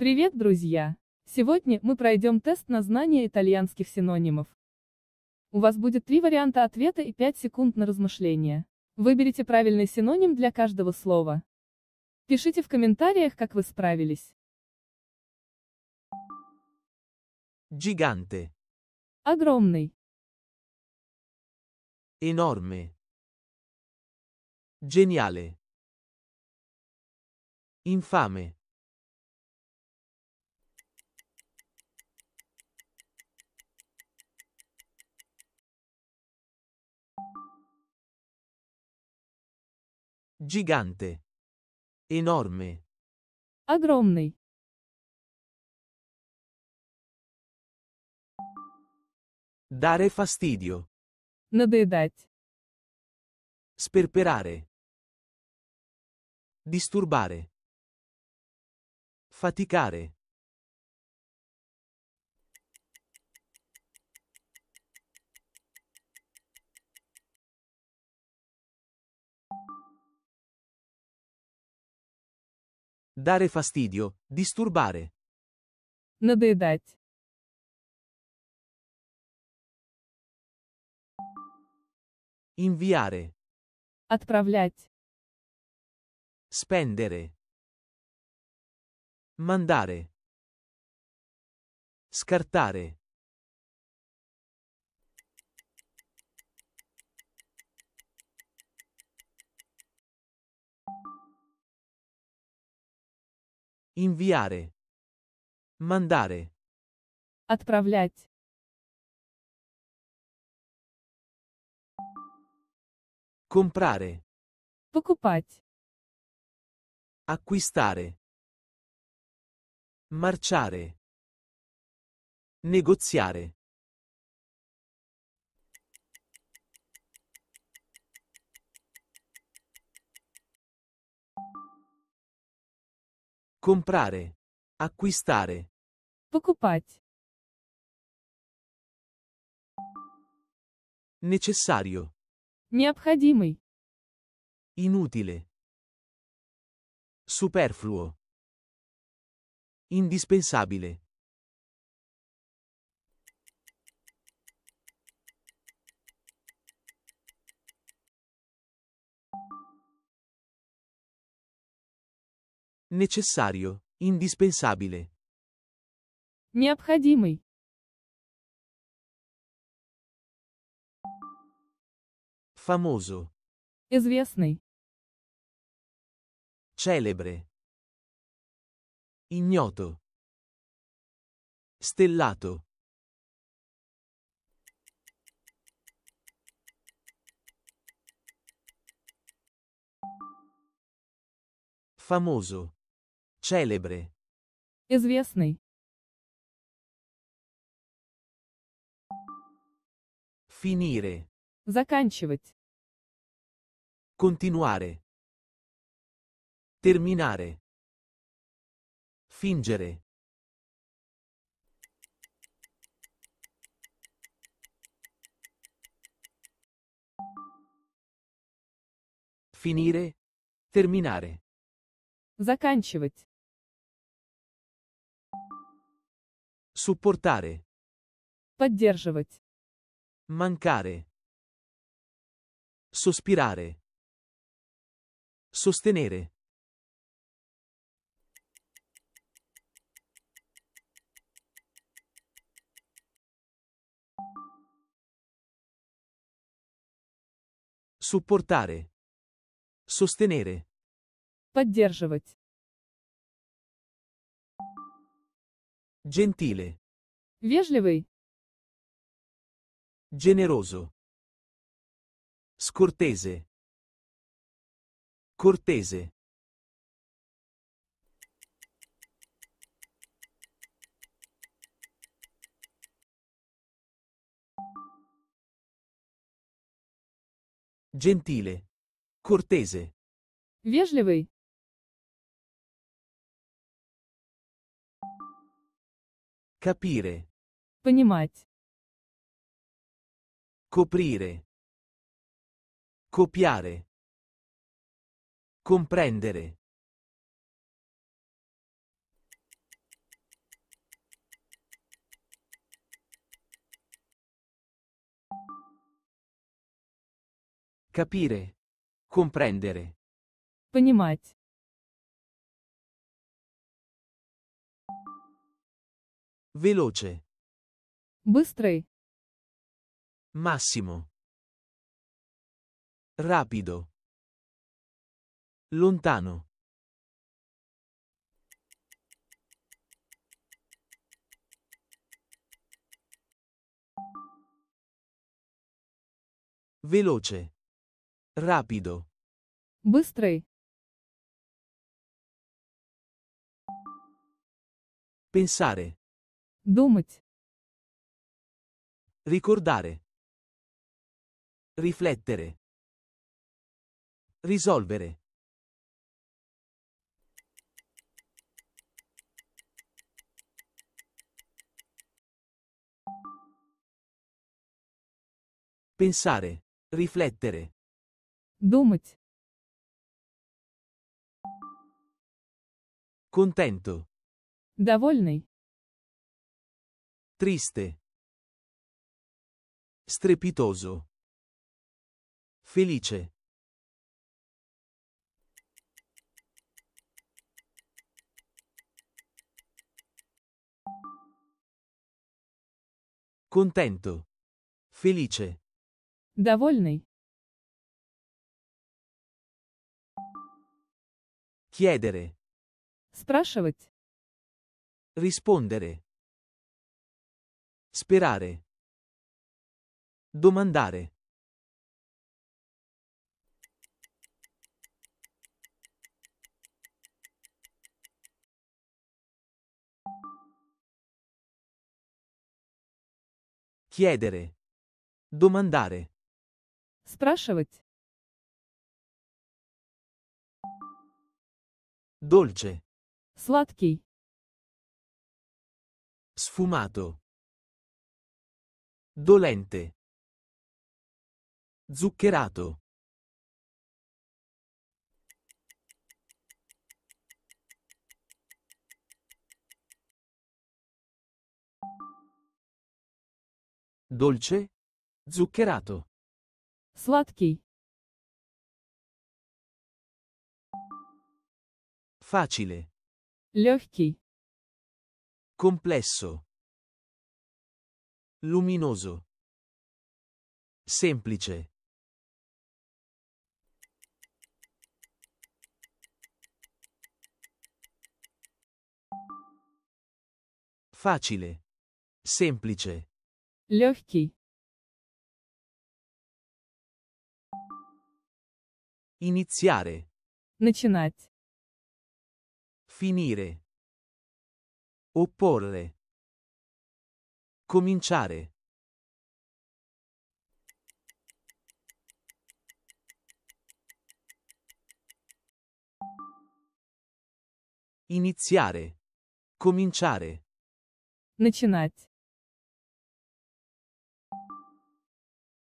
Привет, друзья! Сегодня мы пройдем тест на знание итальянских синонимов. У вас будет три варианта ответа и 5 секунд на размышление. Выберите правильный синоним для каждого слова. Пишите в комментариях, как вы справились. Gigante. Огромный. Enorme. Geniale. Infame. Gigante. Enorme. Огромный. Dare fastidio. Надоедать. Sperperare. Disturbare. Faticare. Dare fastidio, disturbare. Набивать. Inviare. Отправлять. Spendere. Mandare. Scartare. Inviare. Mandare. Отправлять. Comprare. Покупать. Acquistare. Marciare. Negoziare. Comprare. Acquistare. Покупать. Necessario. Необходимый. Inutile. Superfluo. Indispensabile. Necessario, indispensabile. Необходимый. Famoso. Известный. Celebre. Ignoto. Stellato. Famoso. Celebre. Известный. Finire. Заканчивать. Continuare. Terminare. Fingere. Finire. Terminare. Заканчивать. Supportare. Поддерживать. Mancare. Sospirare. Sostenere. Supportare. Sostenere. Поддерживать. Gentile. Вежливый. Generoso. Scortese. Cortese. Gentile. Cortese. Вежливый. Capire. Понимать. Coprire. Copiare. Comprendere. Capire. Comprendere. Понимать. Veloce. Быстрый. Massimo. Rapido. Lontano. Veloce. Rapido. Быстрый. Pensare. Думать. Ricordare. Riflettere. Risolvere. Pensare. Riflettere. Думать. Contento. Довольный. Triste. Strepitoso. Felice. Contento. Felice. Довольный. Chiedere. Спрашивать. Rispondere. Sperare. Domandare. Chiedere. Domandare. Спрашивать. Dolce. Сладкий. Sfumato. Dolente zuccherato Dolce? Zuccherato. Сладкий. Facile. Легкий. Complesso. Luminoso. Semplice. Facile. Semplice. Легкий. Iniziare. Начинать. Finire. Opporre. Cominciare. Iniziare. Cominciare. Начинать.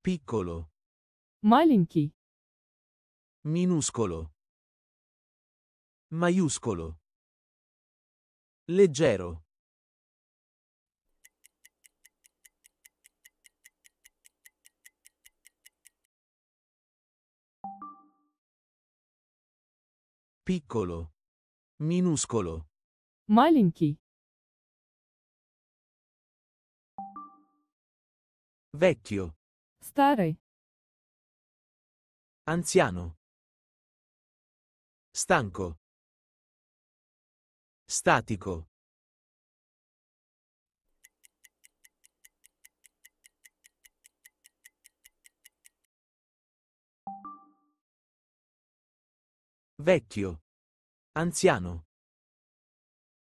Piccolo. Маленький. Minuscolo. Maiuscolo. Leggero. Piccolo. Minuscolo. Маленький. Vecchio. Старый. Anziano. Stanco. Statico. Vecchio. Anziano.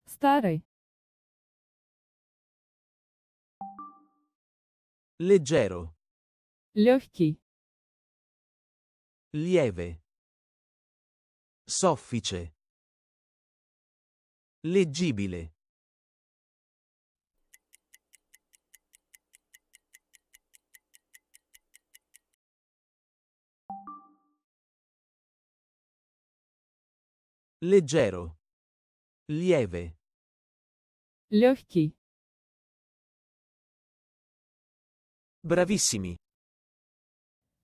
Старый. Leggero. Легкий. Lieve. Soffice. Leggibile. Leggero. Lieve. Легкий. Брависсими.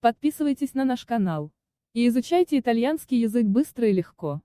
Подписывайтесь на наш канал и изучайте итальянский язык быстро и легко.